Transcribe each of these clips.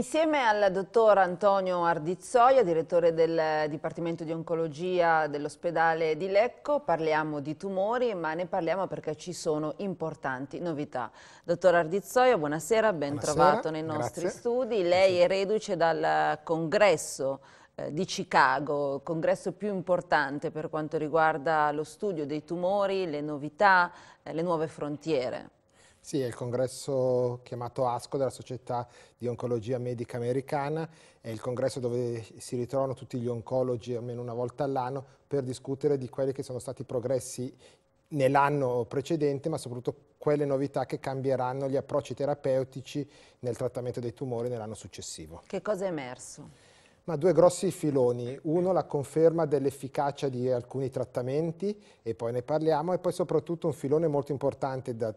Insieme al dottor Antonio Ardizzoia, direttore del Dipartimento di Oncologia dell'ospedale di Lecco, parliamo di tumori, ma ne parliamo perché ci sono importanti novità. Dottor Ardizzoia, buonasera, ben buonasera, trovato nei nostri grazie. studi. Lei è reduce dal congresso eh, di Chicago, congresso più importante per quanto riguarda lo studio dei tumori, le novità, eh, le nuove frontiere. Sì, è il congresso chiamato ASCO della Società di Oncologia Medica Americana, è il congresso dove si ritrovano tutti gli oncologi almeno una volta all'anno per discutere di quelli che sono stati i progressi nell'anno precedente, ma soprattutto quelle novità che cambieranno gli approcci terapeutici nel trattamento dei tumori nell'anno successivo. Che cosa è emerso? Ma due grossi filoni, uno la conferma dell'efficacia di alcuni trattamenti e poi ne parliamo e poi soprattutto un filone molto importante da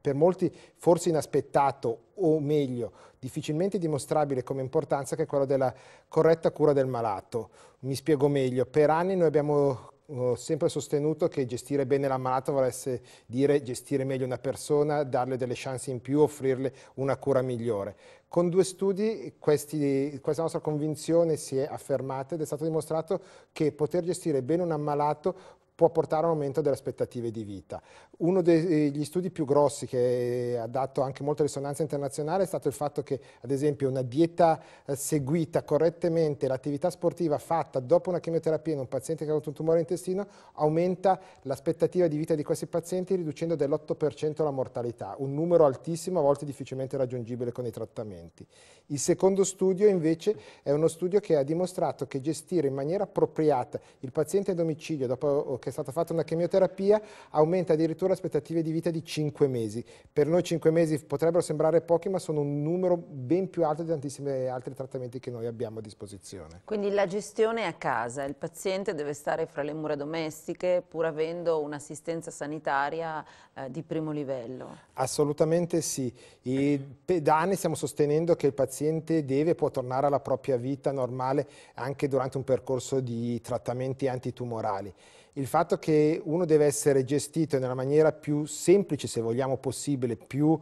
per molti forse inaspettato o meglio difficilmente dimostrabile come importanza che è quella della corretta cura del malato. Mi spiego meglio, per anni noi abbiamo eh, sempre sostenuto che gestire bene l'ammalato volesse dire gestire meglio una persona, darle delle chance in più, offrirle una cura migliore. Con due studi questi, questa nostra convinzione si è affermata ed è stato dimostrato che poter gestire bene un ammalato può portare a un aumento delle aspettative di vita. Uno degli eh, studi più grossi che ha dato anche molta risonanza internazionale è stato il fatto che, ad esempio, una dieta eh, seguita correttamente, l'attività sportiva fatta dopo una chemioterapia in un paziente che ha avuto un tumore intestino, aumenta l'aspettativa di vita di questi pazienti riducendo dell'8% la mortalità, un numero altissimo, a volte difficilmente raggiungibile con i trattamenti. Il secondo studio, invece, è uno studio che ha dimostrato che gestire in maniera appropriata il paziente a domicilio dopo oh, che è stata fatta una chemioterapia aumenta addirittura aspettative di vita di 5 mesi. Per noi 5 mesi potrebbero sembrare pochi, ma sono un numero ben più alto di tantissimi altri trattamenti che noi abbiamo a disposizione. Quindi la gestione è a casa, il paziente deve stare fra le mura domestiche pur avendo un'assistenza sanitaria eh, di primo livello. Assolutamente sì. I, da anni stiamo sostenendo che il paziente deve e può tornare alla propria vita normale anche durante un percorso di trattamenti antitumorali. Il fatto che uno deve essere gestito nella maniera più semplice, se vogliamo possibile, più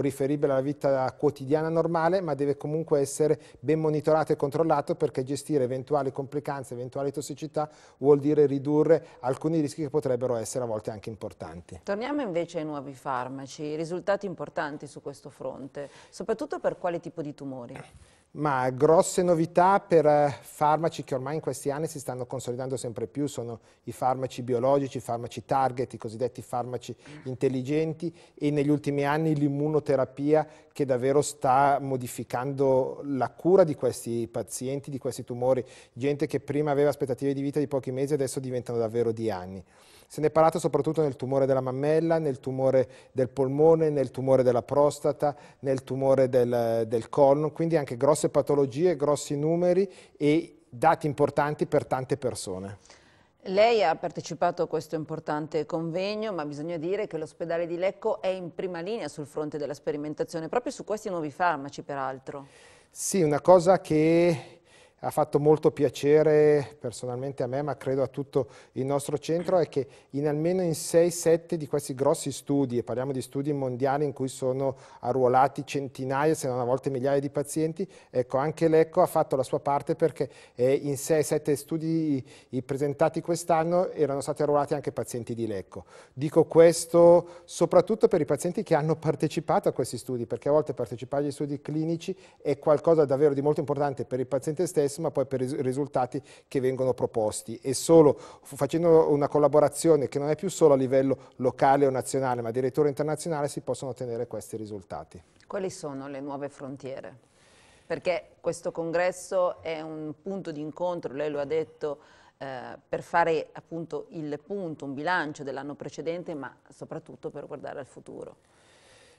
riferibile alla vita quotidiana normale, ma deve comunque essere ben monitorato e controllato perché gestire eventuali complicanze, eventuali tossicità vuol dire ridurre alcuni rischi che potrebbero essere a volte anche importanti. Torniamo invece ai nuovi farmaci, risultati importanti su questo fronte, soprattutto per quale tipo di tumori? Ma grosse novità per eh, farmaci che ormai in questi anni si stanno consolidando sempre più, sono i farmaci biologici, i farmaci target, i cosiddetti farmaci intelligenti e negli ultimi anni l'immunoterapia che davvero sta modificando la cura di questi pazienti, di questi tumori, gente che prima aveva aspettative di vita di pochi mesi adesso diventano davvero di anni. Se ne è parlato soprattutto nel tumore della mammella, nel tumore del polmone, nel tumore della prostata, nel tumore del, del colon, quindi anche grosse patologie, grossi numeri e dati importanti per tante persone. Lei ha partecipato a questo importante convegno, ma bisogna dire che l'ospedale di Lecco è in prima linea sul fronte della sperimentazione, proprio su questi nuovi farmaci peraltro. Sì, una cosa che ha fatto molto piacere personalmente a me, ma credo a tutto il nostro centro, è che in almeno in 6-7 di questi grossi studi, e parliamo di studi mondiali in cui sono arruolati centinaia, se non a volte migliaia di pazienti, ecco, anche l'ECO ha fatto la sua parte perché eh, in 6-7 studi presentati quest'anno erano stati arruolati anche pazienti di l'ECO. Dico questo soprattutto per i pazienti che hanno partecipato a questi studi, perché a volte partecipare agli studi clinici è qualcosa davvero di molto importante per il paziente stesso, successo ma poi per i risultati che vengono proposti e solo facendo una collaborazione che non è più solo a livello locale o nazionale ma addirittura internazionale si possono ottenere questi risultati. Quali sono le nuove frontiere? Perché questo congresso è un punto di incontro, lei lo ha detto, eh, per fare appunto il punto, un bilancio dell'anno precedente ma soprattutto per guardare al futuro.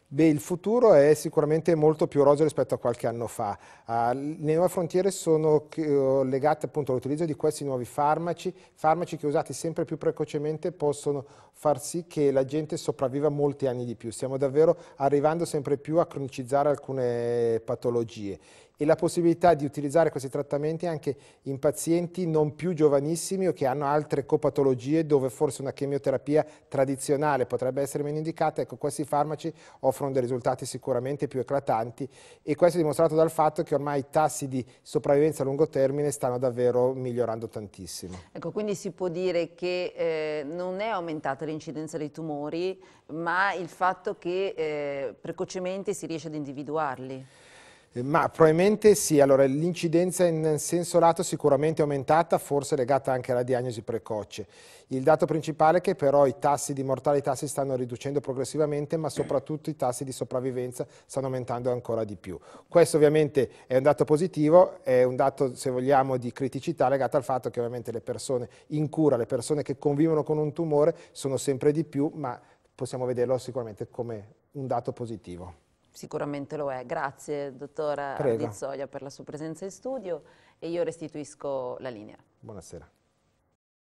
Beh, il futuro è sicuramente molto più roseo rispetto a qualche anno fa. Uh, le nuove frontiere sono uh, legate appunto all'utilizzo di questi nuovi farmaci, farmaci che usati sempre più precocemente possono far sì che la gente sopravviva molti anni di più. Stiamo davvero arrivando sempre più a cronicizzare alcune patologie e la possibilità di utilizzare questi trattamenti anche in pazienti non più giovanissimi o che hanno altre copatologie dove forse una chemioterapia tradizionale potrebbe essere meno indicata, ecco questi farmaci offrono offrono dei risultati sicuramente più eclatanti e questo è dimostrato dal fatto che ormai i tassi di sopravvivenza a lungo termine stanno davvero migliorando tantissimo. Ecco, quindi si può dire che eh, non è aumentata l'incidenza dei tumori, ma il fatto che eh, precocemente si riesce ad individuarli. Eh, ma probabilmente sì, allora l'incidenza in senso lato sicuramente è aumentata, forse legata anche alla diagnosi precoce. Il dato principale è che però i tassi di mortalità si stanno riducendo progressivamente, ma soprattutto i tassi di sopravvivenza stanno aumentando ancora di più. Questo ovviamente è un dato positivo, è un dato, se vogliamo, di criticità legato al fatto che ovviamente le persone in cura, le persone che convivono con un tumore sono sempre di più, ma possiamo vederlo sicuramente come un dato positivo sicuramente lo è. Grazie dottora Prego. Ardizzoia per la sua presenza in studio e io restituisco la linea. Buonasera.